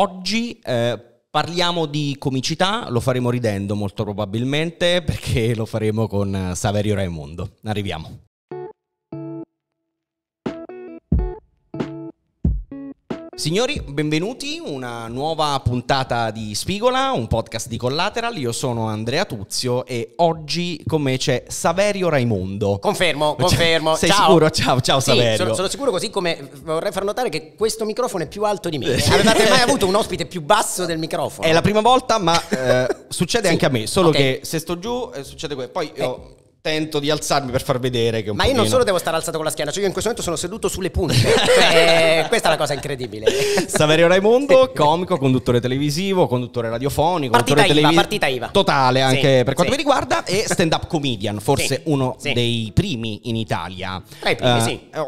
Oggi eh, Parliamo di comicità, lo faremo ridendo molto probabilmente perché lo faremo con eh, Saverio Raimondo. Arriviamo. Signori, benvenuti, una nuova puntata di Spigola, un podcast di Collateral. Io sono Andrea Tuzio e oggi con me c'è Saverio Raimondo. Confermo, cioè, confermo. Sei ciao. sicuro? Ciao, ciao sì, Saverio. Sono, sono, sicuro così come vorrei far notare che questo microfono è più alto di me. Avete mai avuto un ospite più basso del microfono? È la prima volta, ma eh, succede sì. anche a me, solo okay. che se sto giù eh, succede questo. Poi io... Eh tento di alzarmi per far vedere che un Ma io non solo devo stare alzato con la schiena, cioè io in questo momento sono seduto sulle punte. Eh, questa è la cosa incredibile. Saverio Raimondo, comico, conduttore televisivo, conduttore radiofonico, partita conduttore IVA, partita IVA. Totale anche sì, per quanto sì. mi riguarda e stand up comedian, forse sì, uno dei primi in Italia. Tra i primi, uh, sì. Eh,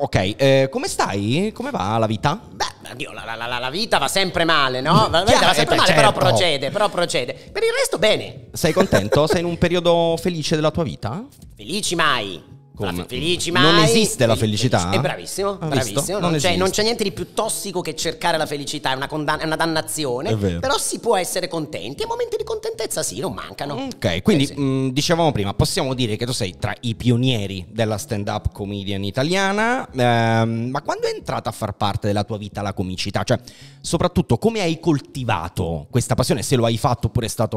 ok, uh, come stai? Come va la vita? Beh, Dio, la, la, la, vita va sempre male, no? La vita va sempre male, certo. però procede, però procede. Per il resto bene. Sei contento? Sei in un periodo felice della tua vita? Felici mai! Come? Felici mai. Non esiste la felicità. Felici. È bravissimo, ah, bravissimo. Non, non, c'è, non, c'è, niente di più tossico che cercare la felicità, è una, condan- è una dannazione. È però si può essere contenti e momenti di contentezza sì, non mancano. Ok, eh, quindi eh sì. mh, mm, dicevamo prima, possiamo dire che tu sei tra i pionieri della stand-up comedian italiana, ehm, ma quando è entrata a far parte della tua vita la comicità? Cioè, soprattutto come hai coltivato questa passione? Se lo hai fatto oppure è stata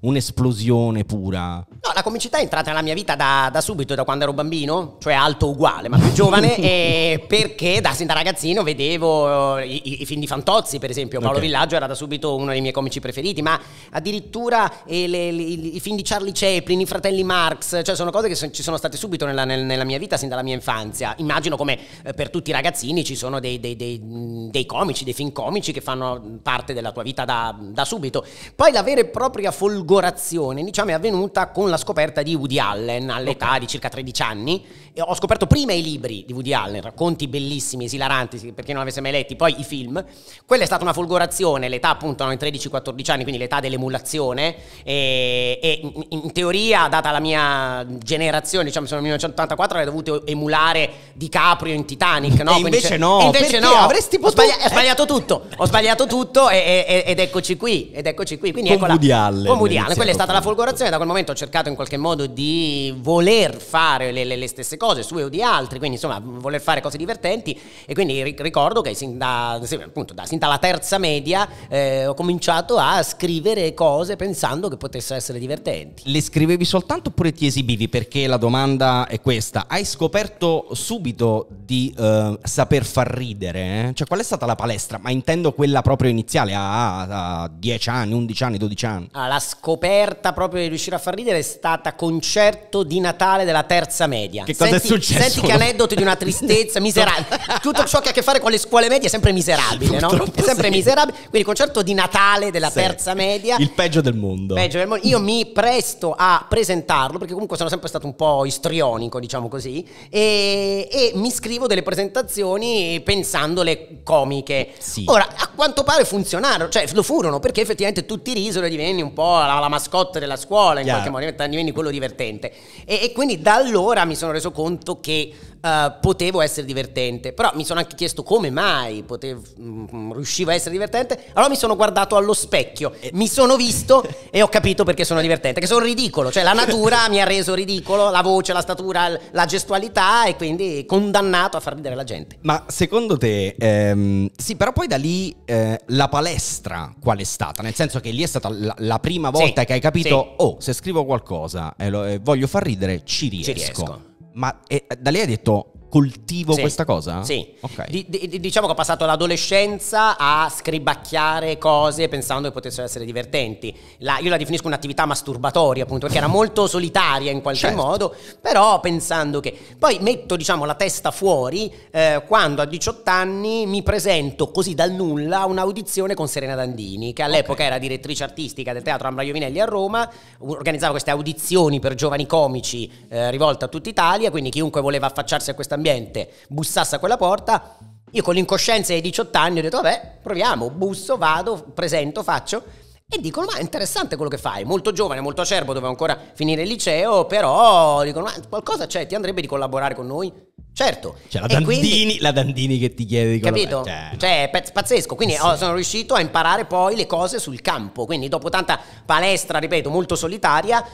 un'esplosione pura? No, la comicità è entrata nella mia vita da, da subito, da quando ero bambino bambino, cioè alto uguale, ma più giovane, perché da, da, ragazzino vedevo eh, i, i, film di Fantozzi, per esempio. Paolo okay. Villaggio era da subito uno dei miei comici preferiti, ma addirittura eh, le, le, i film di Charlie Chaplin, i fratelli Marx, cioè sono cose che so, ci sono state subito nella, nel, nella, mia vita, sin dalla mia infanzia. Immagino come eh, per tutti i ragazzini ci sono dei, dei, dei, dei, comici, dei film comici che fanno parte della tua vita da, da subito. Poi la vera e propria folgorazione, diciamo, è avvenuta con la scoperta di Woody Allen all'età okay. di circa 13 anni anni e ho scoperto prima i libri di Woody Allen, racconti bellissimi, esilaranti, perché non avesse mai letti, poi i film. Quella è stata una folgorazione, l'età appunto erano i 13-14 anni, quindi l'età dell'emulazione e, e in, in, teoria, data la mia generazione, diciamo sono 1984, avrei dovuto emulare DiCaprio in Titanic, no? E invece no, e invece no. avresti potuto... Ho sbagliato, ho sbagliato tutto, ho sbagliato tutto e, e, ed eccoci qui, ed eccoci qui. Quindi con eccola, Woody Allen. Con Woody Allen, quella è stata la folgorazione, da quel momento ho cercato in qualche modo di voler fare le, le delle stesse cose, sue o di altri, quindi insomma voler fare cose divertenti e quindi ricordo che sin da, appunto, da, sin dalla terza media eh, ho cominciato a scrivere cose pensando che potessero essere divertenti. Le scrivevi soltanto oppure ti esibivi? Perché la domanda è questa, hai scoperto subito di eh, saper far ridere? Eh? Cioè qual è stata la palestra? Ma intendo quella proprio iniziale, a, a 10 anni, 11 anni, 12 anni. Ah, la scoperta proprio di riuscire a far ridere è stata concerto di Natale della terza media media. Che cosa senti, è successo? Senti che aneddoti di una tristezza miserabile. Tutto ciò che ha a che fare con le scuole medie è sempre miserabile, no? È sempre sì. miserabile. Quindi il concerto di Natale della sì. terza media. Il peggio del mondo. Peggio del mondo. Io mi presto a presentarlo perché comunque sono sempre stato un po' istrionico, diciamo così, e, e mi scrivo delle presentazioni pensandole comiche. Sì. Ora, a quanto pare funzionarono, cioè lo furono perché effettivamente tutti risero e divenni un po' la, la mascotte della scuola, in Chiaro. qualche modo divenni quello divertente. E, e quindi da allora mi mi eso conto que uh, potevo essere divertente. Però mi sono anche chiesto come mai potevo, mh, mm, mm, riuscivo a essere divertente. Allora mi sono guardato allo specchio, eh. mi sono visto e ho capito perché sono divertente, che sono ridicolo. Cioè la natura mi ha reso ridicolo, la voce, la statura, la gestualità e quindi condannato a far ridere la gente. Ma secondo te, ehm, sì, però poi da lì eh, la palestra qual è stata? Nel senso che lì è stata la, la prima volta sì, che hai capito, sì. oh, se scrivo qualcosa e, lo, e voglio far ridere, Ci riesco. Ci riesco. Ma e, eh, da lei ha detto coltivo sì, questa cosa? Sì. Okay. D- d- diciamo che ho passato l'adolescenza a scribacchiare cose pensando che potessero essere divertenti. La, io la definisco un'attività masturbatoria, appunto, perché era molto solitaria in qualche certo. modo, però pensando che... Poi metto, diciamo, la testa fuori eh, quando a 18 anni mi presento così dal nulla a un'audizione con Serena Dandini, che all'epoca okay. era direttrice artistica del Teatro Ambra Iovinelli a Roma, organizzava queste audizioni per giovani comici eh, rivolte a tutta Italia, quindi chiunque voleva affacciarsi a questa ambiente bussasse a quella porta, io con l'incoscienza dei 18 anni ho detto, vabbè, proviamo, busso, vado, presento, faccio. E dicono, ma è interessante quello che fai, molto giovane, molto acerbo, dovevo ancora finire il liceo, però dicono, ma qualcosa c'è, ti andrebbe di collaborare con noi? Certo. Cioè la Dandini, quindi, la Dandini, che ti chiede di Capito? Cioè, no. Cioè, è pazzesco. Quindi oh, sì. sono riuscito a imparare poi le cose sul campo. Quindi dopo tanta palestra, ripeto, molto solitaria,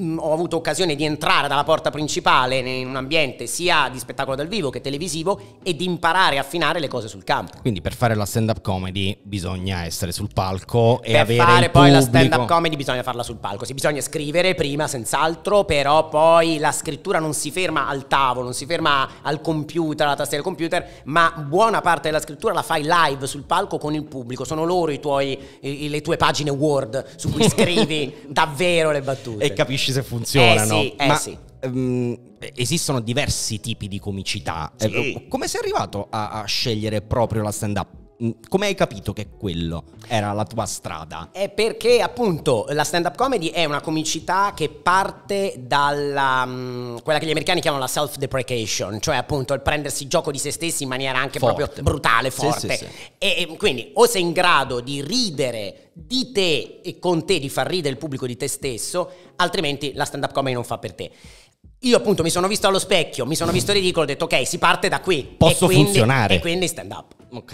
Mm, ho avuto occasione di entrare dalla porta principale in un ambiente sia di spettacolo dal vivo che televisivo e di imparare a affinare le cose sul campo. Quindi per fare la stand-up comedy bisogna essere sul palco e avere per fare poi pubblico. la stand-up comedy bisogna farla sul palco, si bisogna scrivere prima senz'altro, però poi la scrittura non si ferma al tavolo, non si ferma al computer, alla tastiera del computer, ma buona parte della scrittura la fai live sul palco con il pubblico, sono loro tuoi, le tue pagine Word su cui scrivi davvero le battute. E capisci capisci se funzionano. Eh sì, eh sì. Um, esistono diversi tipi di comicità. Sì. Eh, come sei arrivato a, a scegliere proprio la stand-up? Mm, come hai capito che quello era la tua strada? È perché appunto la stand-up comedy è una comicità che parte dalla mh, mm, quella che gli americani chiamano la self-deprecation, cioè appunto il prendersi gioco di se stessi in maniera anche forte. proprio brutale, forte. Sì, sì, sì. E, e quindi o sei in grado di ridere di te e con te, di far ridere il pubblico di te stesso, altrimenti la stand-up comedy non fa per te. Io appunto mi sono visto allo specchio, mi sono visto ridicolo, ho detto ok, si parte da qui. Posso e quindi, funzionare. E quindi stand up. Ok.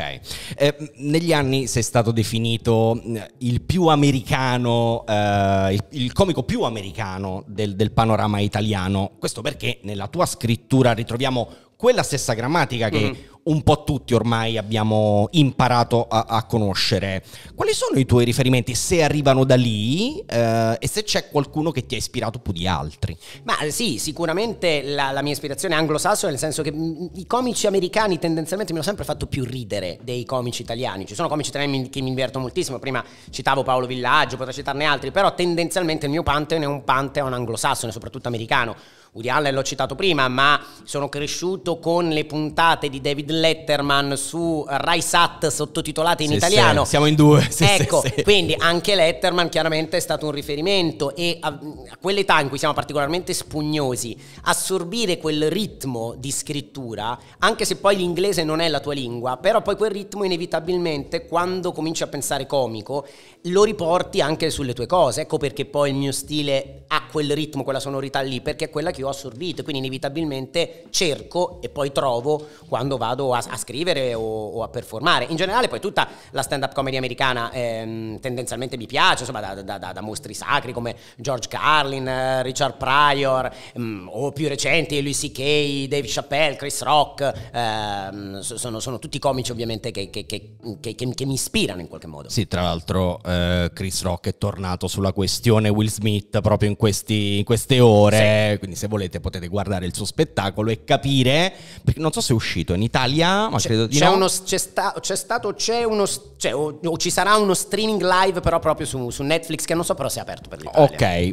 Eh, negli anni sei stato definito eh, il più americano, eh, il, il, comico più americano del, del panorama italiano. Questo perché nella tua scrittura ritroviamo quella stessa grammatica che mm un po' tutti ormai abbiamo imparato a, a conoscere. Quali sono i tuoi riferimenti, se arrivano da lì, eh, e se c'è qualcuno che ti ha ispirato più di altri? Ma sì, sicuramente la, la mia ispirazione è anglosassone, nel senso che mm, mm, i comici americani tendenzialmente mi hanno sempre fatto più ridere dei comici italiani. Ci sono comici italiani che mi diverto moltissimo, prima citavo Paolo Villaggio, potrei citarne altri, però tendenzialmente il mio pantheon è un pantheon anglosassone, soprattutto americano Woody Allen l'ho citato prima, ma sono cresciuto con le puntate di David Letterman su Rai Sat sottotitolate in sì, italiano. Sì, siamo in due. Sì, ecco, quindi anche Letterman chiaramente è stato un riferimento e a, a quell'età in cui siamo particolarmente spugnosi, assorbire quel ritmo di scrittura, anche se poi l'inglese non è la tua lingua, però poi quel ritmo inevitabilmente quando cominci a pensare comico lo riporti anche sulle tue cose. Ecco perché poi il mio stile ha quel ritmo, quella sonorità lì, perché è quella che che ho assorbito, quindi inevitabilmente cerco e poi trovo quando vado a, a scrivere o, o, a performare. In generale poi tutta la stand-up comedy americana ehm, tendenzialmente mi piace, insomma da, da, da, da, mostri sacri come George Carlin, eh, Richard Pryor ehm, o più recenti Louis C.K., Dave Chappelle, Chris Rock, ehm, sono, sono, tutti comici ovviamente che, che, che, che, mi ispirano in qualche modo. Sì, tra l'altro eh, Chris Rock è tornato sulla questione Will Smith proprio in, questi, in queste ore, sì. quindi se volete potete guardare il suo spettacolo e capire, perché non so se è uscito in Italia, ma c'è, credo di c'è no. Uno, c'è, sta, c'è stato, c'è uno, c'è, cioè, o, o, ci sarà uno streaming live però proprio su, su, Netflix che non so però se è aperto per l'Italia.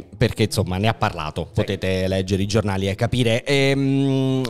Ok, perché insomma ne ha parlato, sì. potete leggere i giornali e capire. Ehm,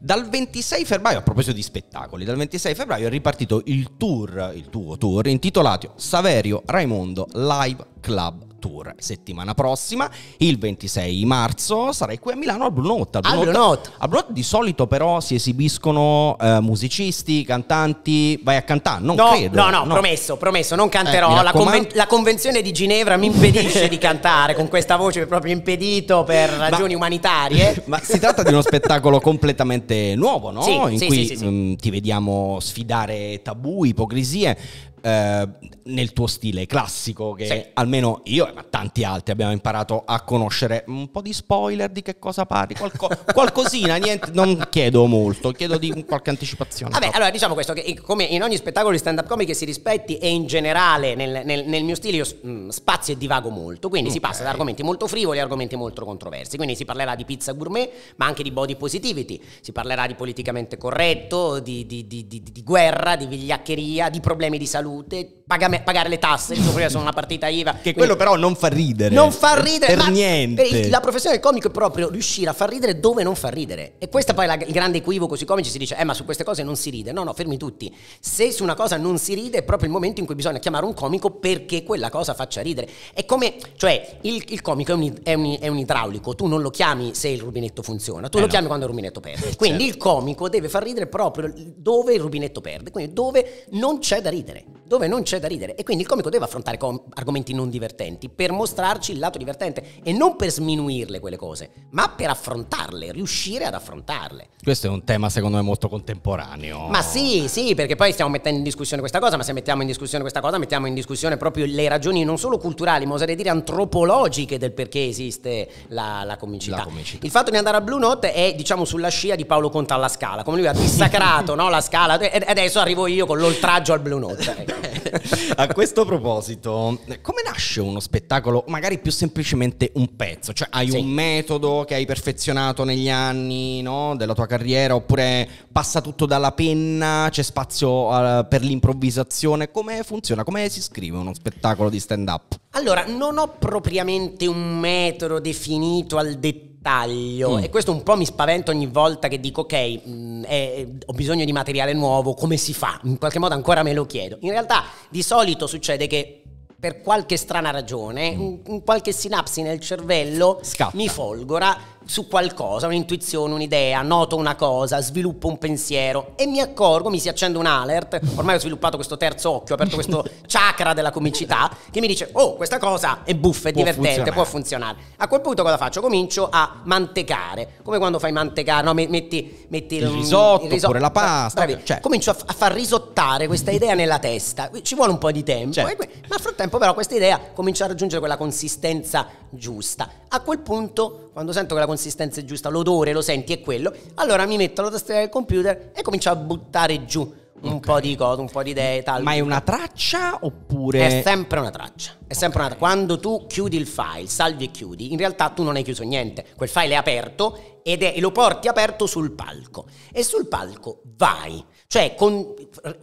dal 26 febbraio, a proposito di spettacoli, dal 26 febbraio è ripartito il tour, il tuo tour, intitolato Saverio Raimondo Live Club Tour. Settimana prossima, il 26 marzo, sarai qui a Milano al Blue Note. Al Blue, Note, Note. Al Blue Note di solito però si esibiscono eh, musicisti, cantanti. Vai a cantare? Non no, credo. No, no, no, promesso, promesso, non canterò. Eh, la, conven- la, convenzione di Ginevra mi impedisce di cantare con questa voce, proprio impedito per ragioni ma, umanitarie. ma si tratta di uno spettacolo completamente completamente nuovo, no? Sì, in sì, cui sì, mh, mm, ti vediamo sfidare tabù, ipocrisie. Eh, nel tuo stile classico, che sì. almeno io e tanti altri abbiamo imparato a conoscere. Un po' di spoiler di che cosa parli, qualco, qualcosina, niente, non chiedo molto, chiedo di qualche anticipazione. Vabbè, allora diciamo questo, che come in ogni spettacolo di stand-up comedy che si rispetti e in generale nel, nel, nel mio stile io mm, spazio e divago molto, quindi okay. si passa da argomenti molto frivoli a argomenti molto controversi, quindi si parlerà di pizza gourmet, ma anche di body positivity, si parlerà di politicamente corretto, di, di, di, di guerra, di vigliaccheria, di problemi di salute salute, pagame, pagare le tasse, insomma, sono una partita IVA. Che quello però non fa ridere. Non fa ridere. Per niente. Per la professione del comico è proprio riuscire a far ridere dove non fa ridere. E questo poi è il grande equivoco sui comici, si dice, eh ma su queste cose non si ride. No, no, fermi tutti. Se su una cosa non si ride è proprio il momento in cui bisogna chiamare un comico perché quella cosa faccia ridere. È come, cioè, il, il comico è un, è, un, è un, idraulico, tu non lo chiami se il rubinetto funziona, tu eh lo no. chiami quando il rubinetto perde. Eh, quindi certo. il comico deve far ridere proprio dove il rubinetto perde, quindi dove non c'è da ridere dove non c'è da ridere e quindi il comico deve affrontare com- argomenti non divertenti per mostrarci il lato divertente e non per sminuirle quelle cose, ma per affrontarle, riuscire ad affrontarle. Questo è un tema secondo me molto contemporaneo. Ma sì, sì, perché poi stiamo mettendo in discussione questa cosa, ma se mettiamo in discussione questa cosa mettiamo in discussione proprio le ragioni non solo culturali, ma oserei dire antropologiche del perché esiste la, la, comicità. la comicità. Il fatto di andare a Blue Note è diciamo sulla scia di Paolo Conta alla Scala, come lui ha dissacrato no, la Scala e adesso arrivo io con l'oltraggio al Blue Note. Ecco. Eh, a questo proposito, come nasce uno spettacolo, magari più semplicemente un pezzo? Cioè hai sì. un metodo che hai perfezionato negli anni no, della tua carriera oppure passa tutto dalla penna, c'è spazio uh, per l'improvvisazione? Come funziona? Come si scrive uno spettacolo di stand-up? Allora, non ho propriamente un metodo definito al dettaglio dettaglio mm. e questo un po' mi spaventa ogni volta che dico ok, mh, mm, eh, ho bisogno di materiale nuovo, come si fa? In qualche modo ancora me lo chiedo. In realtà di solito succede che per qualche strana ragione, mm. un, un qualche sinapsi nel cervello Scatta. mi folgora su qualcosa, un'intuizione, un'idea, noto una cosa, sviluppo un pensiero e mi accorgo, mi si accende un alert, ormai ho sviluppato questo terzo occhio, ho aperto questo chakra della comicità che mi dice oh questa cosa è buffa, è divertente, funzionare. può funzionare. A quel punto cosa faccio? Comincio a mantecare, come quando fai mantecare, no, metti, metti il, risotto, il risotto oppure la eh, pasta. Bravi. Cioè. Comincio a, a, far risottare questa idea nella testa, ci vuole un po' di tempo, eh, certo. e, ma nel frattempo però questa idea comincia a raggiungere quella consistenza giusta. A quel punto quando sento che la consistenza è giusta, l'odore lo senti è quello, allora mi metto alla tastiera del computer e comincio a buttare giù un okay. po' di cose, un po' di idee. Tal. Ma è una traccia oppure... È sempre una traccia. È sempre una traccia. Quando tu chiudi il file, salvi e chiudi, in realtà tu non hai chiuso niente. Quel file è aperto ed è, e lo porti aperto sul palco. E sul palco vai. Cioè, con,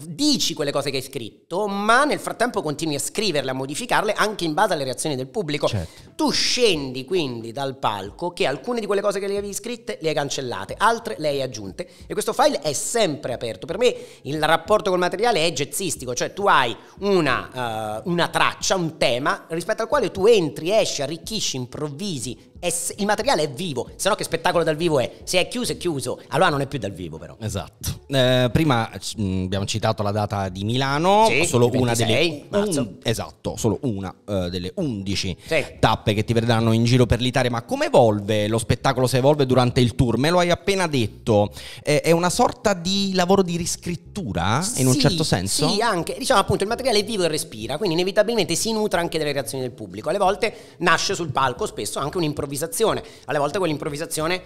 dici quelle cose che hai scritto, ma nel frattempo continui a scriverle, a modificarle anche in base alle reazioni del pubblico. Certo. Tu scendi quindi dal palco che alcune di quelle cose che le avevi scritte le hai cancellate, altre le hai aggiunte. E questo file è sempre aperto. Per me il rapporto col materiale è jazzistico, cioè tu hai una, uh, una traccia, un tema rispetto al quale tu entri, esci, arricchisci, improvvisi, è, il materiale è vivo, se no che spettacolo dal vivo è? Se è chiuso è chiuso, allora non è più dal vivo però. Esatto. Eh, prima mh, mm, abbiamo citato la data di Milano, sì, solo una delle... Un, esatto, solo una uh, delle 11 sì. tappe che ti vedranno in giro per l'Italia, ma come evolve lo spettacolo se evolve durante il tour? Me lo hai appena detto, eh, è una sorta di lavoro di riscrittura sì, eh, in un certo senso? Sì, anche, diciamo appunto il materiale è vivo e respira, quindi inevitabilmente si nutre anche delle reazioni del pubblico, alle volte nasce sul palco spesso anche un'improvvisazione improvvisazione. Alle volte quell'improvvisazione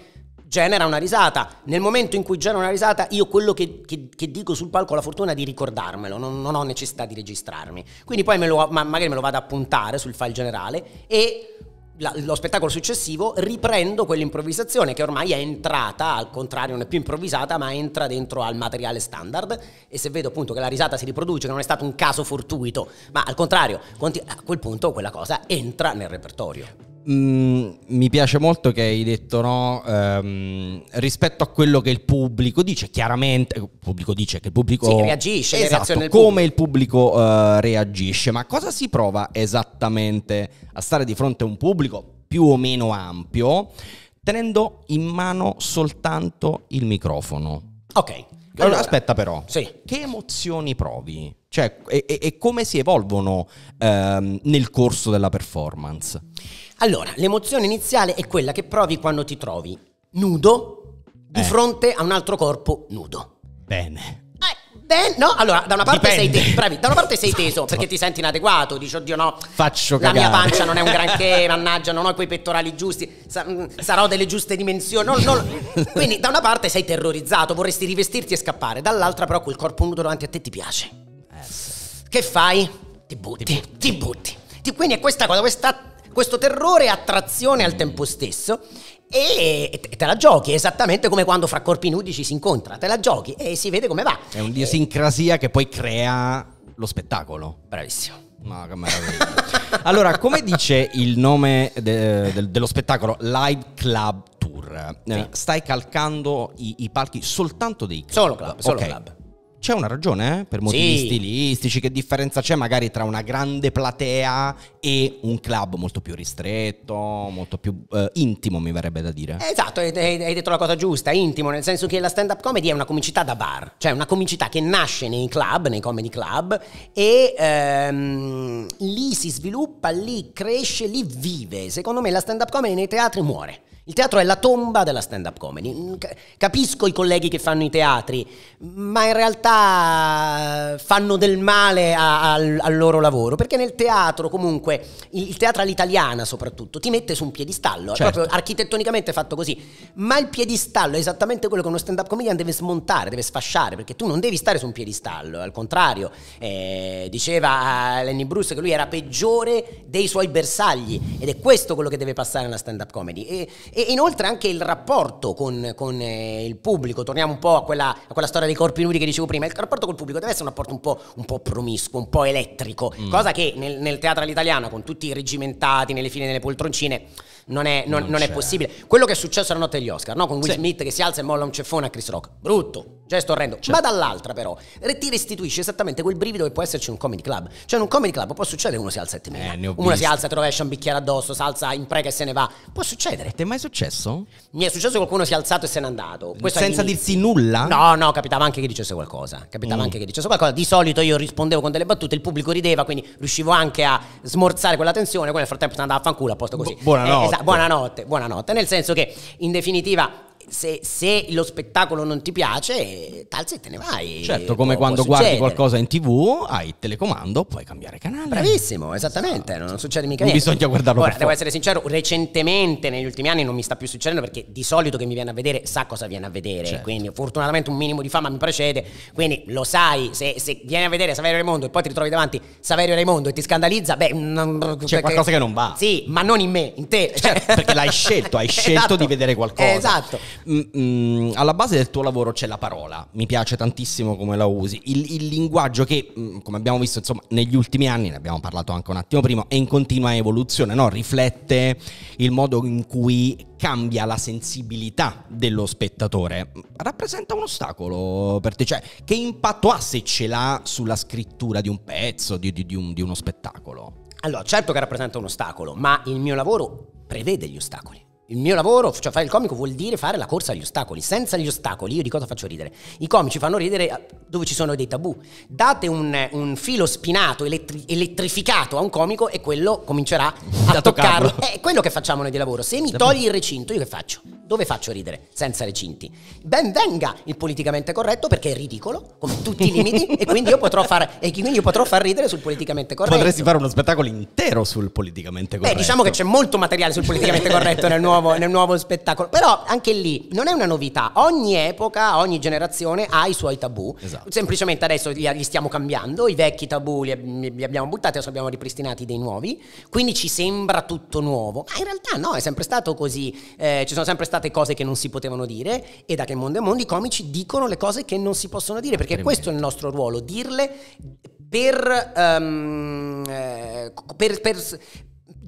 genera una risata. Nel momento in cui genera una risata, io quello che, che, che dico sul palco ho la fortuna di ricordarmelo, non, non ho necessità di registrarmi. Quindi poi me lo, ma magari me lo vado a puntare sul file generale e la, lo spettacolo successivo riprendo quell'improvvisazione che ormai è entrata, al contrario non è più improvvisata, ma entra dentro al materiale standard e se vedo appunto che la risata si riproduce, che non è stato un caso fortuito, ma al contrario, a quel punto quella cosa entra nel repertorio. Mm, mi piace molto che hai detto no um, rispetto a quello che il pubblico dice chiaramente il pubblico dice che il pubblico sì, reagisce esatto, come pubblico. il pubblico uh, reagisce ma cosa si prova esattamente a stare di fronte a un pubblico più o meno ampio tenendo in mano soltanto il microfono ok allora, aspetta però, sì. che emozioni provi? Cioè, e, e come si evolvono ehm, nel corso della performance? Allora, l'emozione iniziale è quella che provi quando ti trovi nudo di eh. fronte a un altro corpo nudo. Bene. Beh, no, allora, da una parte Dipende. sei teso, bravi, da una parte sei teso esatto. perché ti senti inadeguato, dici oddio no, faccio cagare. La mia pancia non è un granché, mannaggia, non ho quei pettorali giusti, sa- mm, sarò delle giuste dimensioni. No, no. Quindi da una parte sei terrorizzato, vorresti rivestirti e scappare, dall'altra però quel corpo nudo davanti a te ti piace. Eh. Che fai? Ti butti, ti butti. Ti butti. Ti, quindi è questa cosa, questa questo terrore è attrazione al tempo stesso e te la giochi, esattamente come quando fra corpi nudi ci si incontra, te la giochi e si vede come va. È un'idiosincrasia che poi crea lo spettacolo. Bravissimo. No, che meraviglia. allora, come dice il nome de, de, dello spettacolo Live Club Tour, sì. stai calcando i, i, palchi soltanto dei club? Solo club, solo okay. club. C'è una ragione eh? per motivi sì. stilistici? Che differenza c'è magari tra una grande platea e un club molto più ristretto, molto più eh, intimo, mi verrebbe da dire? Esatto, hai, detto la cosa giusta, intimo, nel senso che la stand-up comedy è una comicità da bar, cioè una comicità che nasce nei club, nei comedy club, e ehm, lì si sviluppa, lì cresce, lì vive. Secondo me la stand-up comedy nei teatri muore. Il teatro è la tomba della stand-up comedy. Mm, capisco i colleghi che fanno i teatri, ma in realtà eh, fanno del male a, a, al loro lavoro, perché nel teatro comunque, il teatro all'italiana soprattutto, ti mette su un piedistallo, certo. è proprio architettonicamente fatto così, ma il piedistallo è esattamente quello che uno stand-up comedian deve smontare, deve sfasciare, perché tu non devi stare su un piedistallo, al contrario, eh, diceva eh, Lenny Bruce che lui era peggiore dei suoi bersagli ed è questo quello che deve passare nella stand-up comedy. E, e inoltre anche il rapporto con, con eh, il pubblico, torniamo un po' a quella, a quella, storia dei corpi nudi che dicevo prima, il rapporto col pubblico deve essere un rapporto un po', un po promiscuo, un po' elettrico, mm. cosa che nel, nel, teatro all'italiana, con tutti i regimentati nelle file delle poltroncine, non è, non, non non è possibile. Quello che è successo la notte degli Oscar, no? con Will sì. Smith che si alza e molla un ceffone a Chris Rock, brutto, Gesto cioè, orrendo. Certo. Ma dall'altra, però, ti restituisce esattamente quel brivido che può esserci in un comedy club. Cioè, in un comedy club può succedere che uno si alza e eh, te eh, Uno visto. si alza, ti rovescia un bicchiere addosso, si alza in prega e se ne va. Può succedere. Ti è mai successo? Mi è successo che qualcuno si è alzato e se n'è andato. Questo Senza dirsi nulla? No, no, capitava anche che dicesse qualcosa. Capitava mm. anche che dicesse qualcosa. Di solito io rispondevo con delle battute, il pubblico rideva, quindi riuscivo anche a smorzare quella tensione. Poi nel frattempo si andava a fanculo a posto così. Bu- buonanotte. Eh, esatto, buonanotte, buonanotte. Nel senso che, in definitiva, se, se, lo spettacolo non ti piace, talza e te ne vai. Certo, come può, quando può guardi qualcosa in tv, hai il telecomando, puoi cambiare canale. Bravissimo, esattamente, esatto. non succede mica niente. Bisogna guardarlo. Ora, devo forza. essere sincero, recentemente, negli ultimi anni, non mi sta più succedendo perché di solito chi mi viene a vedere sa cosa viene a vedere, certo. quindi fortunatamente un minimo di fama mi precede, quindi lo sai, se, se vieni a vedere Saverio Raimondo e poi ti ritrovi davanti Saverio Raimondo e ti scandalizza, beh... Mm, non, C'è perché, qualcosa che non va. Sì, ma non in me, in te. Certo, perché l'hai scelto, hai scelto esatto. di vedere qualcosa. Esatto. Mm, mm, alla base del tuo lavoro c'è la parola, mi piace tantissimo come la usi, il, il linguaggio che, mm, come abbiamo visto insomma, negli ultimi anni, ne abbiamo parlato anche un attimo prima, è in continua evoluzione, no? riflette il modo in cui cambia la sensibilità dello spettatore. Rappresenta un ostacolo per te? Cioè, che impatto ha se ce l'ha sulla scrittura di un pezzo, di, di, di, un, di uno spettacolo? Allora, certo che rappresenta un ostacolo, ma il mio lavoro prevede gli ostacoli il mio lavoro, cioè fare il comico vuol dire fare la corsa agli ostacoli. Senza gli ostacoli io di cosa faccio ridere? I comici fanno ridere eh, dove ci sono dei tabù. Date un, un filo spinato, elettri- elettrificato a un comico e quello comincerà a toccarlo. È quello che facciamo noi di lavoro. Se mi togli il recinto io che faccio? dove faccio ridere? Senza recinti. Ben venga il politicamente corretto perché è ridicolo, come tutti i limiti, e, quindi far, e quindi io potrò far ridere sul politicamente corretto. Potresti fare uno spettacolo intero sul politicamente corretto. Beh, diciamo che c'è molto materiale sul politicamente corretto nel nuovo, nel nuovo spettacolo, però anche lì non è una novità. Ogni epoca, ogni generazione ha i suoi tabù. Esatto. Semplicemente adesso li, li, stiamo cambiando, i vecchi tabù li, li abbiamo buttati, adesso abbiamo ripristinati dei nuovi, quindi ci sembra tutto nuovo. Ma in realtà no, è sempre stato così. Eh, ci sono sempre stati state cose che non si potevano dire e da che mondo è mondo i comici dicono le cose che non si possono dire, perché Tremendo. questo è il nostro ruolo, dirle per, um, per, per,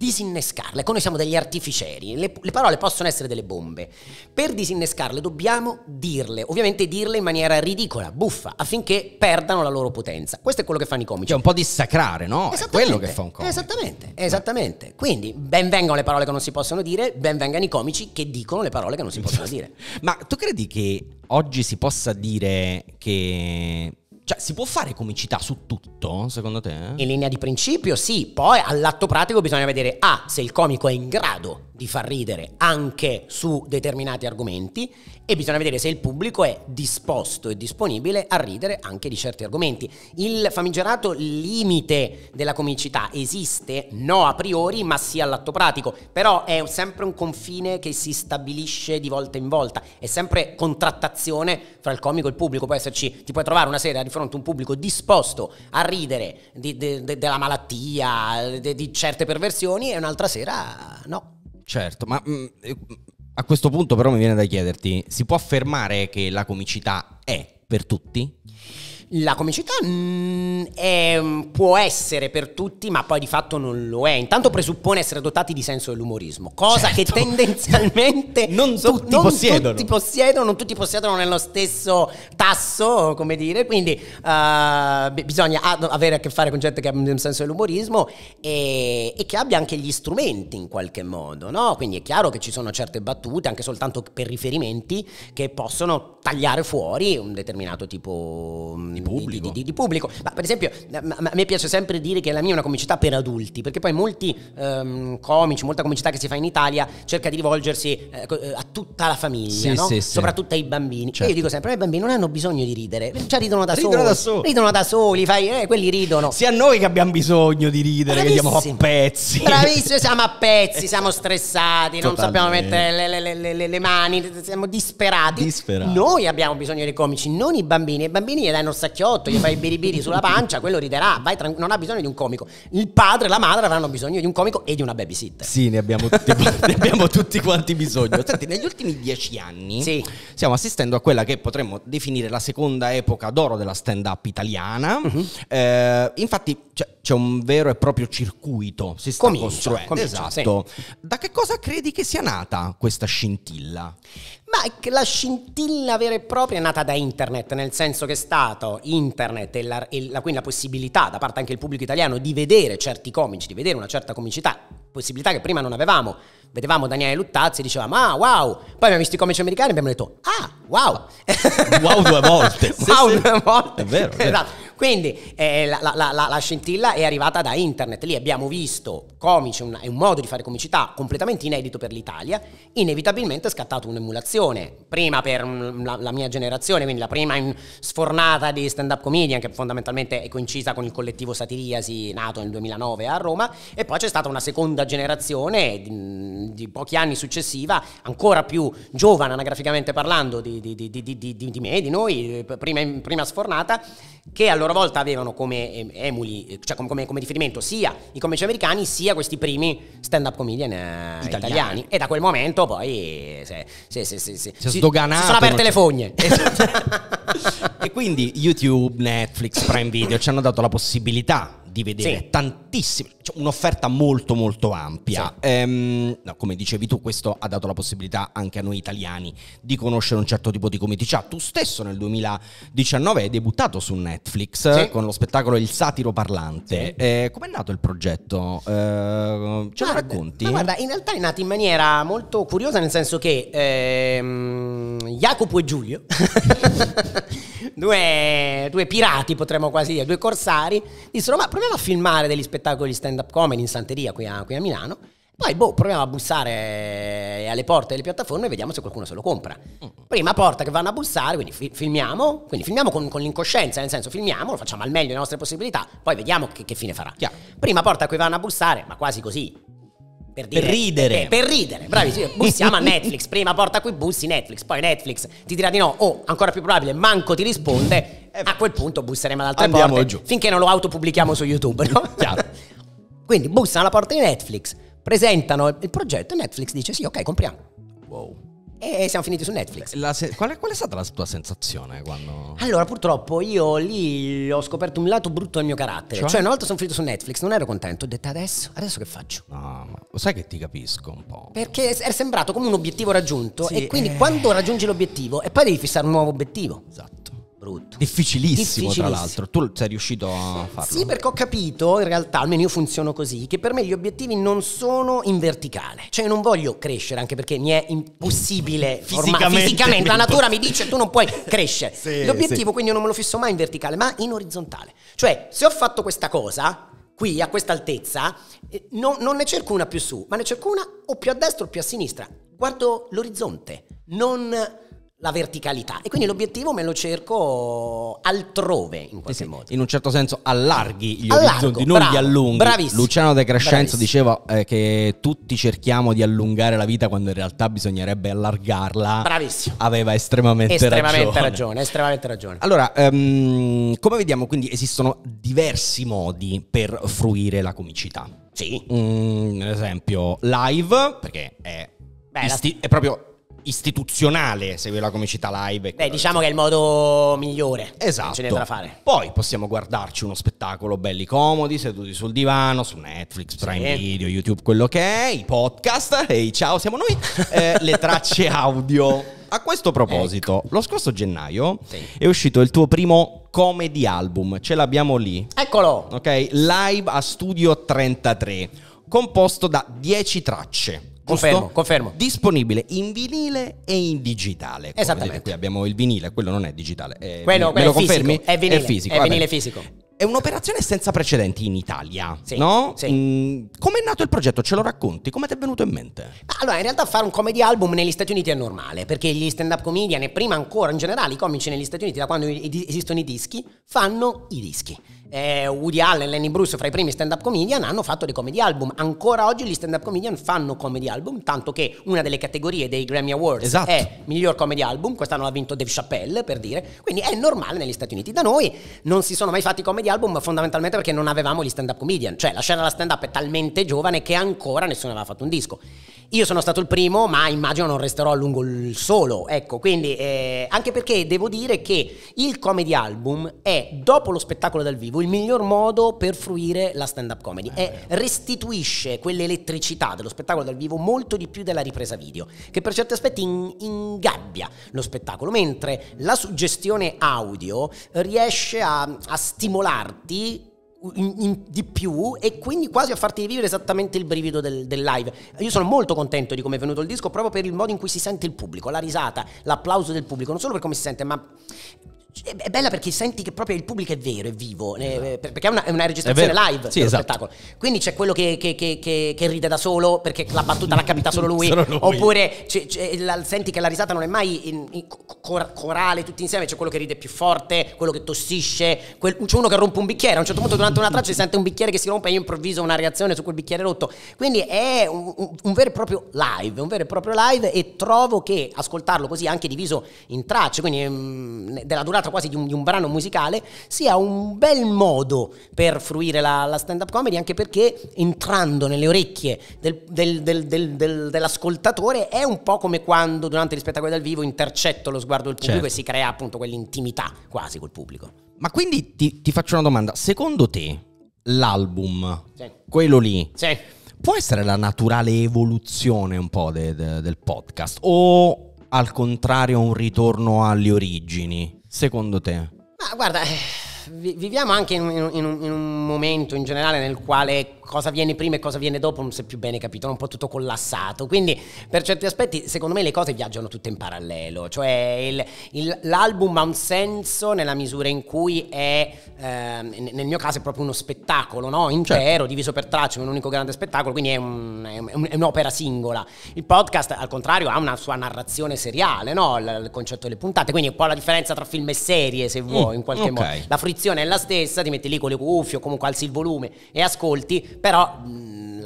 disinnescarle. Ecco, noi siamo degli artificieri, le, le, parole possono essere delle bombe. Per disinnescarle dobbiamo dirle, ovviamente dirle in maniera ridicola, buffa, affinché perdano la loro potenza. Questo è quello che fanno i comici. Cioè un po' dissacrare, no? È quello che fa un comico. Esattamente, esattamente. Quindi benvengano le parole che non si possono dire, benvengano i comici che dicono le parole che non si possono dire. Ma tu credi che oggi si possa dire che cioè, si può fare comicità su tutto, secondo te? In linea di principio, sì. Poi all'atto pratico bisogna vedere A, ah, se il comico è in grado di far ridere anche su determinati argomenti e bisogna vedere se il pubblico è disposto e disponibile a ridere anche di certi argomenti. Il famigerato limite della comicità esiste no a priori, ma sì all'atto pratico, però è sempre un confine che si stabilisce di volta in volta, è sempre contrattazione fra il comico e il pubblico, può esserci ti puoi trovare una sera di fronte affronti un pubblico disposto a ridere di, de, de, della malattia, de, di certe perversioni e un'altra sera no. Certo, ma mm, eh, a questo punto però mi viene da chiederti, si può affermare che la comicità è per tutti? La comicità mm, è, mm, può essere per tutti, ma poi di fatto non lo è. Intanto presuppone essere dotati di senso dell'umorismo, cosa certo. che tendenzialmente non, so, tutti, non possiedono. tutti possiedono, non tutti possiedono nello stesso tasso, come dire. Quindi uh, bisogna avere a che fare con gente che abbia un senso dell'umorismo e, e, che abbia anche gli strumenti in qualche modo, no? Quindi è chiaro che ci sono certe battute, anche soltanto per riferimenti, che possono tagliare fuori un determinato tipo di mm, di pubblico. Di, di, pubblico. Ma per esempio, eh, a me piace sempre dire che la mia è una comicità per adulti, perché poi molti um, comici, molta comicità che si fa in Italia cerca di rivolgersi eh, eh a tutta la famiglia, sì, no? sì, soprattutto ai bambini. Certo. Io dico sempre: eh, i bambini non hanno bisogno di ridere, già ridono da, ridono soli, da soli. Ridono da soli, fai, eh, quelli ridono. Sia noi che abbiamo bisogno di ridere, Bravissimo. che siamo a pezzi. Bravissimo, siamo a pezzi, siamo stressati, non sappiamo mettere le, le, le, le, le mani, siamo disperati. disperati. Noi abbiamo bisogno dei comici, non i bambini. I bambini gli danno un sacco schiacchiotto, gli fai i biribiri sulla pancia, quello riderà, vai, non ha bisogno di un comico. Il padre e la madre avranno bisogno di un comico e di una babysitter. Sì, ne abbiamo tutti, ne abbiamo tutti quanti bisogno. Senti, negli ultimi dieci anni sì. stiamo assistendo a quella che potremmo definire la seconda epoca d'oro della stand-up italiana. Uh-huh. Eh, infatti cioè, c'è un vero e proprio circuito, si sta comincia, costruendo. Comincia, esatto. Sì. Da che cosa credi che sia nata questa scintilla? Ma la scintilla vera e propria è nata da internet, nel senso che è stato internet e, la, e la, quindi la possibilità da parte anche del pubblico italiano di vedere certi comici, di vedere una certa comicità, possibilità che prima non avevamo vedevamo Daniele Luttazzi e dicevamo ah wow, poi abbiamo visto i comici americani e abbiamo detto ah wow. Wow due volte. wow sì, due volte. È vero. È vero. Esatto. Quindi eh, la, la, la, la, scintilla è arrivata da internet, lì abbiamo visto comici, è un modo di fare comicità completamente inedito per l'Italia, inevitabilmente è scattato un'emulazione, prima per mm, la, mia generazione, quindi la prima sfornata di stand-up comedian che fondamentalmente è coincisa con il collettivo Satiriasi nato nel 2009 a Roma, e poi c'è stata una seconda generazione mm, di pochi anni successiva, ancora più giovane anagraficamente parlando di, di, di, di me, di noi, eh, prima, prima, sfornata, che a loro volta avevano come eh, emuli, eh, cioè come, come, come riferimento sia i comici americani sia questi primi stand-up comedian italiani. italiani. E da quel momento poi se, se, se, se, si, si sono aperte le fogne. e quindi YouTube, Netflix, Prime Video ci hanno dato la possibilità di vedere sì. tantissimi tantissime, cioè un'offerta molto molto ampia. Sì. Ehm, no, come dicevi tu, questo ha dato la possibilità anche a noi italiani di conoscere un certo tipo di comedicità. Tu stesso nel 2019 hai debuttato su Netflix sì. con lo spettacolo Il satiro parlante. Sì. Eh, Come è nato il progetto? Eh, ce lo ah, racconti? guarda, in realtà è nato in maniera molto curiosa, nel senso che ehm, Jacopo e Giulio, due, due pirati potremmo quasi dire, due corsari, dissero ma proviamo a filmare degli spettacoli spettacoli stand up comedy in Santeria qui a, qui a Milano. Poi boh, proviamo a bussare eh, alle porte delle piattaforme e vediamo se qualcuno se lo compra. Prima porta che vanno a bussare, quindi fi- filmiamo, quindi filmiamo con, con, l'incoscienza, nel senso filmiamo, lo facciamo al meglio delle nostre possibilità, poi vediamo che, che fine farà. Chiaro. Prima porta che vanno a bussare, ma quasi così, per, dire, per ridere. Eh, per ridere, bravi, bussiamo a Netflix, prima porta qui bussi Netflix, poi Netflix ti dirà di no, o ancora più probabile, manco ti risponde, eh, a quel punto busseremo ad altre Andiamo porte, giù. finché non lo autopubblichiamo su YouTube, no? Chiaro. Quindi bussano alla porta di Netflix, presentano il progetto e Netflix dice sì, ok, compriamo. Wow. E siamo finiti su Netflix. Se- qual, è, qual, è, stata la tua sensazione quando... Allora, purtroppo io lì ho scoperto un lato brutto del mio carattere. Cioè, cioè una volta sono finito su Netflix, non ero contento. Ho detto adesso, adesso che faccio? No, ma lo sai che ti capisco un po'. Perché è sembrato come un obiettivo raggiunto. Sì, e quindi eh... quando raggiungi l'obiettivo, e poi devi fissare un nuovo obiettivo. Esatto. Brutto. Difficilissimo, Difficilissimo, tra l'altro. Tu sei riuscito a farlo? Sì, perché ho capito, in realtà, almeno io funziono così, che per me gli obiettivi non sono in verticale. Cioè, non voglio crescere, anche perché mi è impossibile fisicamente. Ormai, fisicamente la natura mi dice tu non puoi crescere. sì, L'obiettivo, sì. quindi, io non me lo fisso mai in verticale, ma in orizzontale. Cioè, se ho fatto questa cosa, qui a questa altezza, eh, non, non ne cerco una più su, ma ne cerco una o più a destra o più a sinistra. Guardo l'orizzonte, non la verticalità e quindi l'obiettivo me lo cerco altrove in qualche eh sì, modo. In un certo senso allarghi gli Allargo, orizzonti, non bravo, li allunghi. Bravissimo. Luciano De Crescenzo bravissimo. diceva eh, che tutti cerchiamo di allungare la vita quando in realtà bisognerebbe allargarla. Bravissimo. Aveva estremamente, estremamente ragione. ragione. Estremamente ragione. Allora, um, come vediamo quindi esistono diversi modi per fruire la comicità. Sì. Mm, ad esempio live, perché è, Beh, isti- la... è proprio istituzionale seguire la comicità live. Beh, diciamo che è il modo migliore. Esatto. ce n'è da fare. Poi possiamo guardarci uno spettacolo belli comodi, seduti sul divano, su Netflix, Prime sì. Video, YouTube, quello che è, i podcast. Ehi, ciao, siamo noi. eh, le tracce audio. A questo ecco. proposito, ecco. lo scorso gennaio sì. è uscito il tuo primo comedy album. Ce l'abbiamo lì. Eccolo. Ok, live a studio 33, composto da 10 tracce. Confermo, confermo. Disponibile in vinile e in digitale. Esattamente. Dire, qui abbiamo il vinile, quello non è digitale. È quello, quello è confermi? Fisico. È vinile, è fisico. È vabbè. vinile fisico. È un'operazione senza precedenti in Italia, sì, no? Sì. Mm, Come è nato il progetto? Ce lo racconti? Come ti è venuto in mente? Allora, in realtà fare un comedy album negli Stati Uniti è normale, perché gli stand-up comedian e prima ancora in generale i comici negli Stati Uniti, da quando esistono i dischi, fanno i dischi eh, Woody Allen, Lenny Bruce, fra i primi stand-up comedian, hanno fatto dei comedy album. Ancora oggi gli stand-up comedian fanno comedy album, tanto che una delle categorie dei Grammy Awards esatto. è miglior comedy album, quest'anno l'ha vinto Dave Chappelle, per dire, quindi è normale negli Stati Uniti. Da noi non si sono mai fatti comedy album fondamentalmente perché non avevamo gli stand-up comedian, cioè la scena della stand-up è talmente giovane che ancora nessuno aveva fatto un disco. Io sono stato il primo, ma immagino non resterò a lungo il solo. Ecco, quindi eh, anche perché devo dire che il comedy album è, dopo lo spettacolo dal vivo, il miglior modo per fruire la stand-up comedy. Eh, e restituisce quell'elettricità dello spettacolo dal vivo molto di più della ripresa video, che per certi aspetti in- ingabbia lo spettacolo, mentre la suggestione audio riesce a, a stimolarti in, in, di più e quindi quasi a farti vivere esattamente il brivido del, del, live. Io sono molto contento di come è venuto il disco proprio per il modo in cui si sente il pubblico, la risata, l'applauso del pubblico, non solo per come si sente, ma è bella perché senti che proprio il pubblico è vero, è vivo, esatto. eh, perché è una, è una registrazione è live sì, esatto. spettacolo. Quindi c'è quello che, che, che, che, ride da solo perché la battuta l'ha capita solo lui, solo lui. oppure c- c- la, senti che la risata non è mai in, in cor- corale tutti insieme, c'è quello che ride più forte, quello che tossisce, quel, c'è uno che rompe un bicchiere, a un certo punto durante una traccia si sente un bicchiere che si rompe e io improvviso una reazione su quel bicchiere rotto. Quindi è un, un, un vero e proprio live, un vero e proprio live e trovo che ascoltarlo così anche diviso in tracce, quindi mh, mm, della durata tratto quasi di un, di un, brano musicale, sia un bel modo per fruire la, la stand-up comedy, anche perché entrando nelle orecchie del, del, del, dell'ascoltatore è un po' come quando durante gli spettacoli dal vivo intercetto lo sguardo del pubblico certo. e si crea appunto quell'intimità quasi col pubblico. Ma quindi ti, ti faccio una domanda, secondo te l'album, sì. quello lì... Sì può essere la naturale evoluzione un po' de, de, del podcast o al contrario un ritorno alle origini? secondo te? Ma guarda, eh, viviamo anche in un, in un, in un momento in generale nel quale cosa viene prima e cosa viene dopo non si è più bene capito, è un po' tutto collassato. Quindi per certi aspetti secondo me le cose viaggiano tutte in parallelo, cioè il, il, l'album ha un senso nella misura in cui è, eh, nel mio caso è proprio uno spettacolo, no? intero, certo. diviso per tracce, un unico grande spettacolo, quindi è, un, è, un, è, un'opera singola. Il podcast al contrario ha una sua narrazione seriale, no? il, il concetto delle puntate, quindi è un po' la differenza tra film e serie se vuoi mm, in qualche okay. modo. La frizione è la stessa, ti metti lì con le cuffie o comunque alzi il volume e ascolti però mm,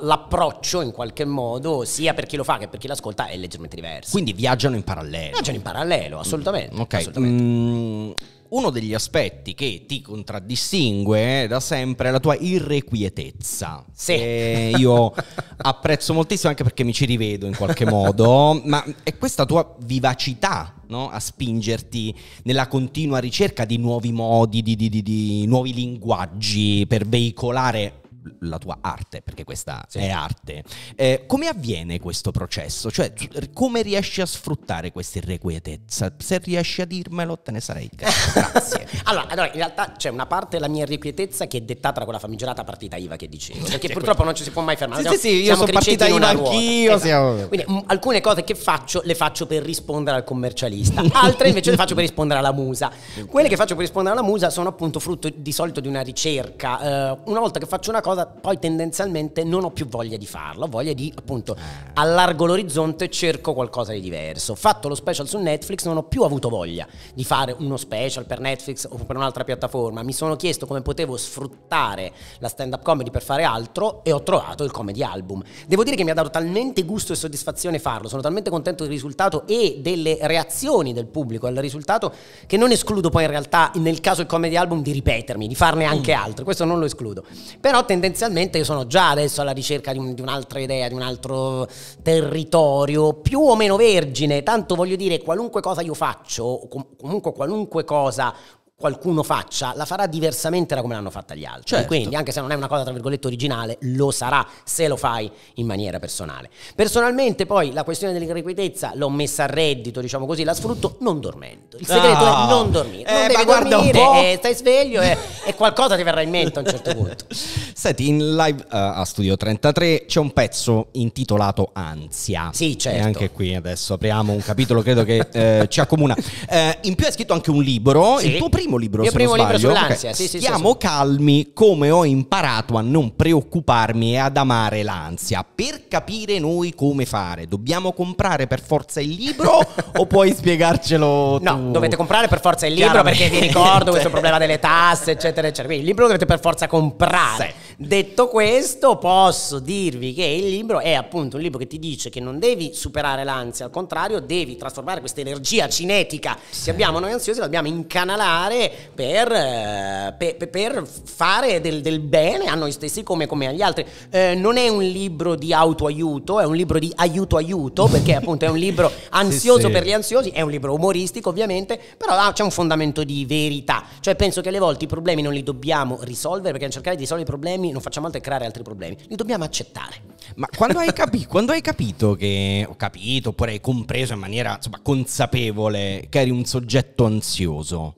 l'approccio in qualche modo, sia per chi lo fa che per chi l'ascolta, è leggermente diverso. Quindi viaggiano in parallelo. Viaggiano in parallelo, assolutamente. Mm, ok. Assolutamente. Mm, uno degli aspetti che ti contraddistingue eh, da sempre è la tua irrequietezza. Sì. Che io apprezzo moltissimo anche perché mi ci rivedo in qualche modo, ma è questa tua vivacità no? a spingerti nella continua ricerca di nuovi modi, di, di, di, di nuovi linguaggi per veicolare la tua arte, perché questa sì. è arte. Eh, come avviene questo processo? Cioè, come riesci a sfruttare questa irrequietezza? Se riesci a dirmelo, te ne sarei grazie. allora, allora, in realtà c'è una parte della mia irrequietezza che è dettata da quella famigerata partita IVA che dicevo, perché purtroppo non ci si può mai fermare. Sì, siamo, sì, sì, io sono partita IVA anch'io. Esatto. Siamo... Quindi m- alcune cose che faccio le faccio per rispondere al commercialista, altre invece le faccio per rispondere alla musa. Quelle che faccio per rispondere alla musa sono appunto frutto di solito di una ricerca. Uh, una volta che faccio una cosa cosa poi tendenzialmente non ho più voglia di farlo, ho voglia di appunto eh. allargo l'orizzonte e cerco qualcosa di diverso. Fatto lo special su Netflix non ho più avuto voglia di fare uno special per Netflix o per un'altra piattaforma, mi sono chiesto come potevo sfruttare la stand up comedy per fare altro e ho trovato il comedy album. Devo dire che mi ha dato talmente gusto e soddisfazione farlo, sono talmente contento del risultato e delle reazioni del pubblico al risultato che non escludo poi in realtà nel caso il comedy album di ripetermi, di farne anche mm. altro, questo non lo escludo. Però tendenzialmente tendenzialmente io sono già adesso alla ricerca di, un, di un'altra idea, di un altro territorio, più o meno vergine, tanto voglio dire qualunque cosa io faccio, com- comunque qualunque cosa qualcuno faccia, la farà diversamente da come l'hanno fatta gli altri. Certo. Quindi, anche se non è una cosa, tra virgolette, originale, lo sarà se lo fai in maniera personale. Personalmente, poi, la questione dell'irrequietezza l'ho messa a reddito, diciamo così, la sfrutto non dormendo. Il segreto no. è ah. non dormire. Eh, non devi guarda dormire, un po'. Eh, stai sveglio e, e, qualcosa ti verrà in mente a un certo punto. Senti, in live uh, a Studio 33 c'è un pezzo intitolato Ansia. Sì, certo. E anche qui adesso apriamo un capitolo, credo che eh, ci accomuna. Eh, in più hai scritto anche un libro, sì. il tuo primo primo libro, Mio se primo libro sbaglio, sull'ansia, okay. sì, sì, Stiamo sì, calmi come ho imparato a non preoccuparmi e ad amare l'ansia. Per capire noi come fare, dobbiamo comprare per forza il libro o puoi spiegarcelo tu? No, dovete comprare per forza il libro perché vi ricordo questo problema delle tasse, eccetera, eccetera. Quindi il libro lo dovete per forza comprare. Detto questo, posso dirvi che il libro è appunto un libro che ti dice che non devi superare l'ansia, al contrario, devi trasformare questa energia cinetica che abbiamo noi ansiosi, la dobbiamo incanalare fare per, eh, per, per fare del, del, bene a noi stessi come, come agli altri. Eh, non è un libro di autoaiuto, è un libro di aiuto-aiuto, perché appunto è un libro ansioso sì, per gli ansiosi, è un libro umoristico ovviamente, però ah, c'è un fondamento di verità. Cioè penso che alle volte i problemi non li dobbiamo risolvere, perché a cercare di risolvere i problemi non facciamo altro che creare altri problemi, li dobbiamo accettare. Ma quando hai, capi- quando hai capito che, ho capito, oppure hai compreso in maniera insomma, consapevole che eri un soggetto ansioso?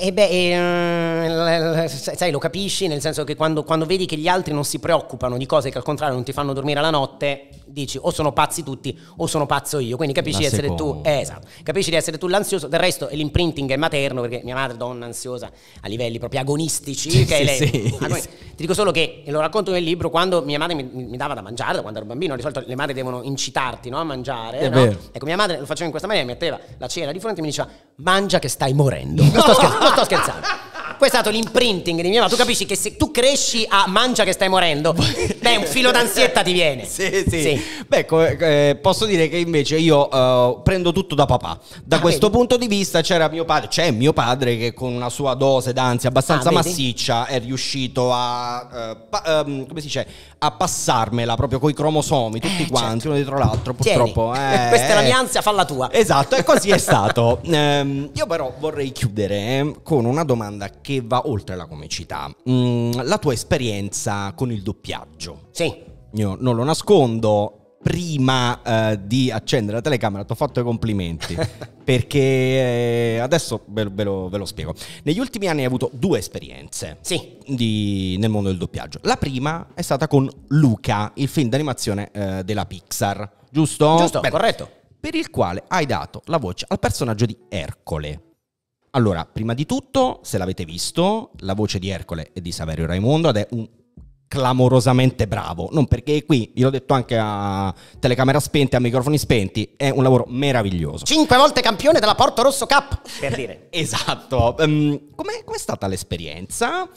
Eh, eh beh, eh, sai, lo capisci, nel senso che quando, quando, vedi che gli altri non si preoccupano di cose che al contrario non ti fanno dormire la notte, dici o sono pazzi tutti o sono pazzo io, quindi capisci La di essere seconda. tu, esatto, capisci di essere tu l'ansioso, del resto l'imprinting è materno perché mia madre è donna ansiosa a livelli proprio agonistici, sì, che sì, lei, sì, agoni- sì. ti dico solo che, e lo racconto nel libro, quando mia madre mi, mi, dava da mangiare da quando ero bambino, di solito le madri devono incitarti no, a mangiare, no? ecco mia madre lo faceva in questa maniera, mi metteva la cena di fronte e mi diceva mangia che stai morendo, non sto scherzando. Non sto scherzando è stato l'imprinting di mia mamma. Tu capisci che se tu cresci a mangia che stai morendo, beh, un filo d'ansietta ti viene. Sì, sì. sì. Beh, eh, posso dire che invece io eh, prendo tutto da papà. Da ah, questo vedi? punto di vista c'era mio padre, c'è mio padre che con una sua dose d'ansia abbastanza ah, massiccia è riuscito a, eh, pa- um, come si dice, a passarmela proprio coi cromosomi, tutti eh, quanti, certo. uno dietro l'altro. Purtroppo. Eh. Questa è la mia ansia, falla tua. Esatto, e così è stato. Ehm, io però vorrei chiudere con una domanda che che va oltre la comicità. Mm, la tua esperienza con il doppiaggio. Sì. Io non lo nascondo, prima eh, di accendere la telecamera ti ho fatto i complimenti perché eh, adesso ve, ve, lo, ve, lo, spiego. Negli ultimi anni hai avuto due esperienze sì. di, nel mondo del doppiaggio. La prima è stata con Luca, il film d'animazione eh, della Pixar, giusto? Giusto, Beh, corretto. Per il quale hai dato la voce al personaggio di Ercole. Allora, prima di tutto, se l'avete visto, la voce di Ercole è di Saverio Raimondo ed è un clamorosamente bravo. Non perché qui, l'ho detto anche a telecamera spente, a microfoni spenti, è un lavoro meraviglioso. Cinque volte campione della Porto Rosso Cup, per dire. esatto. Um, com'è, com'è, stata l'esperienza?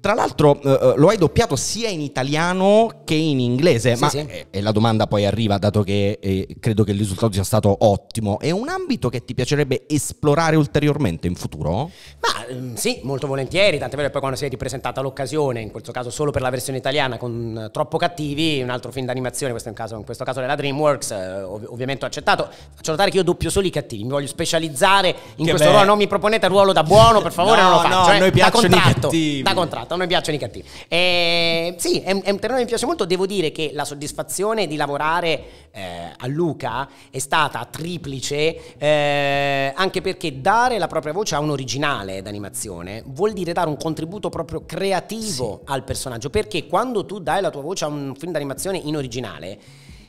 Tra l'altro uh, lo hai doppiato sia in italiano che in inglese, sì, ma sì. E, eh, e la domanda poi arriva, dato che eh, credo che il risultato sia stato ottimo, è un ambito che ti piacerebbe esplorare ulteriormente in futuro? Ma um, sì, molto volentieri, tant'è vero che poi quando si è ripresentata l'occasione, in questo caso solo per la versione italiana con eh, Troppo Cattivi, un altro film d'animazione, questo in, caso, in questo caso della DreamWorks, eh, ov- ovviamente ho accettato. Faccio notare che io doppio solo i cattivi, mi voglio specializzare in che questo beh. ruolo, non mi proponete ruolo da buono, per favore no, non lo faccio. No, cioè, noi piacciono da contratto, i cattivi. Da contratto, a noi piacciono i cattivi. E, sì, è, è un terreno che mi piace molto, devo dire che la soddisfazione di lavorare eh, a Luca è stata triplice, eh, anche perché dare la propria voce a un originale d'animazione vuol dire dare un contributo proprio creativo sì. al personaggio, perché quando tu dai la tua voce a un film d'animazione in originale,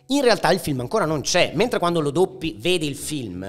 in realtà il film ancora non c'è, mentre quando lo doppi, vedi il film,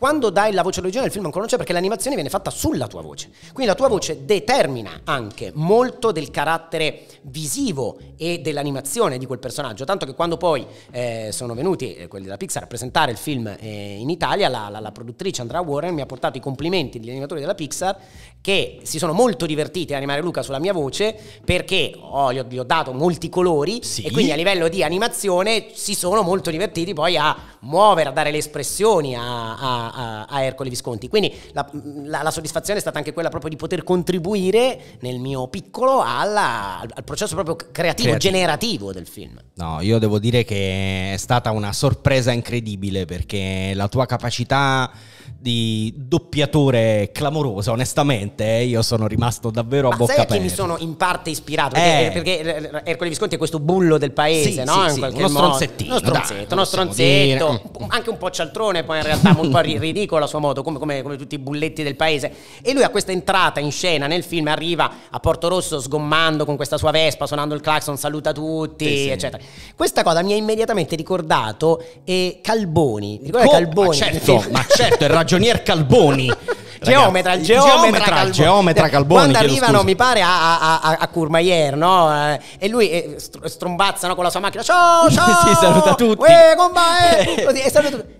quando dai la voce all'origine del film ancora non c'è perché l'animazione viene fatta sulla tua voce. Quindi la tua voce determina anche molto del carattere visivo e dell'animazione di quel personaggio. Tanto che quando poi eh, sono venuti eh, quelli della Pixar a presentare il film eh, in Italia, la, la, la, produttrice Andrea Warren mi ha portato i complimenti degli animatori della Pixar che si sono molto divertiti a animare Luca sulla mia voce perché oh, gli, ho, gli, ho, dato molti colori sì. e quindi a livello di animazione si sono molto divertiti poi a muovere, a dare le espressioni, a, a a, Ercole Visconti. Quindi la, la, la, soddisfazione è stata anche quella proprio di poter contribuire nel mio piccolo alla, al, al, processo proprio creativo, creativo, generativo del film. No, io devo dire che è stata una sorpresa incredibile perché la tua capacità di doppiatore clamorosa, onestamente eh, io sono rimasto davvero Ma a bocca aperta. Sai a chi mi sono in parte ispirato? Perché, eh. perché Ercole Visconti è questo bullo del paese, sì, no? Sì, sì, uno stronzettino. Uno stronzetto, uno stronzetto mm. anche un po' cialtrone, poi in realtà un po' ridicolo a suo modo, come, come, come tutti i bulletti del paese. E lui a questa entrata in scena nel film arriva a Porto Rosso sgommando con questa sua Vespa, suonando il clacson, saluta tutti, sì, sì. eccetera. Questa cosa mi ha immediatamente ricordato eh, Calboni. Ricorda Calboni? Ma certo, ma certo, il ragionier Calboni. Geometra, il geometra, geometra, geometra cioè, Calboni. Quando arrivano, scusa. mi pare, a, a, a, a Courmayeur, no? Eh, e lui eh, strombazzano con la sua macchina. Ciao, ciao! si saluta tutti. Eh, Uè, E saluta tutti.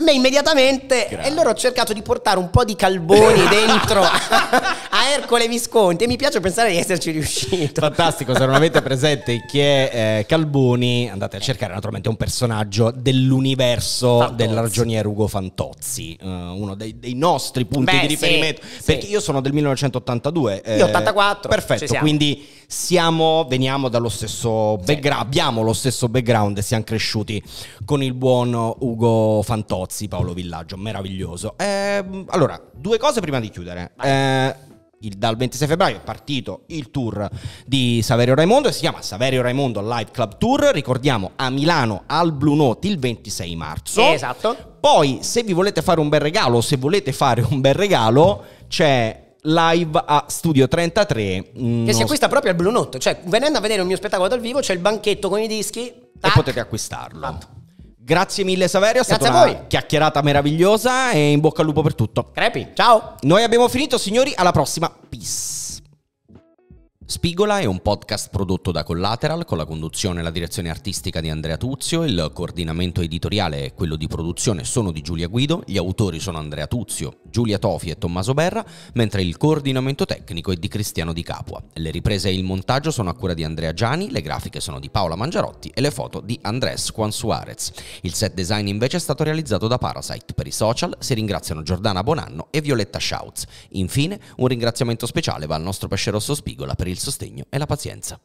Beh, immediatamente. Grazie. E loro ho cercato di portare un po' di calboni dentro a Ercole Visconti e mi piace pensare di esserci riuscito. Fantastico, se non avete presente chi è eh, Calboni, andate a cercare naturalmente un personaggio dell'universo Fantozzi. del ragioniere Ugo Fantozzi, eh, uno dei, dei, nostri punti Beh, di riferimento. Sì, perché sì. io sono del 1982. Eh, io 84. Perfetto, quindi siamo, veniamo dallo stesso background, sì. abbiamo lo stesso background e siamo cresciuti con il buon Ugo Fantozzi, Paolo Villaggio, meraviglioso. Eh, allora, due cose prima di chiudere. Eh, il, dal 26 febbraio è partito il tour di Saverio Raimondo e si chiama Saverio Raimondo Live Club Tour, ricordiamo a Milano al Blue Note il 26 marzo. Esatto. Poi se vi volete fare un bel regalo se volete fare un bel regalo c'è live a Studio 33. Mm, che si acquista proprio al Blue Note. cioè venendo a vedere il mio spettacolo dal vivo c'è il banchetto con i dischi tac. e potete acquistarlo. Ah. Grazie mille Saverio, è Grazie stata una chiacchierata meravigliosa e in bocca al lupo per tutto. Crepi, ciao. Noi abbiamo finito, signori, alla prossima. Peace. Spigola è un podcast prodotto da Collateral con la conduzione e la direzione artistica di Andrea Tuzio, il coordinamento editoriale e quello di produzione sono di Giulia Guido, gli autori sono Andrea Tuzio, Giulia Tofi e Tommaso Berra, mentre il coordinamento tecnico è di Cristiano Di Capua. Le riprese e il montaggio sono a cura di Andrea Giani, le grafiche sono di Paola Mangiarotti e le foto di Andrés Juan Suarez. Il set design invece è stato realizzato da Parasite. Per i social si ringraziano Giordana Bonanno e Violetta Schautz. Infine un ringraziamento speciale va al nostro pesce rosso Spigola per il sostegno e la pazienza.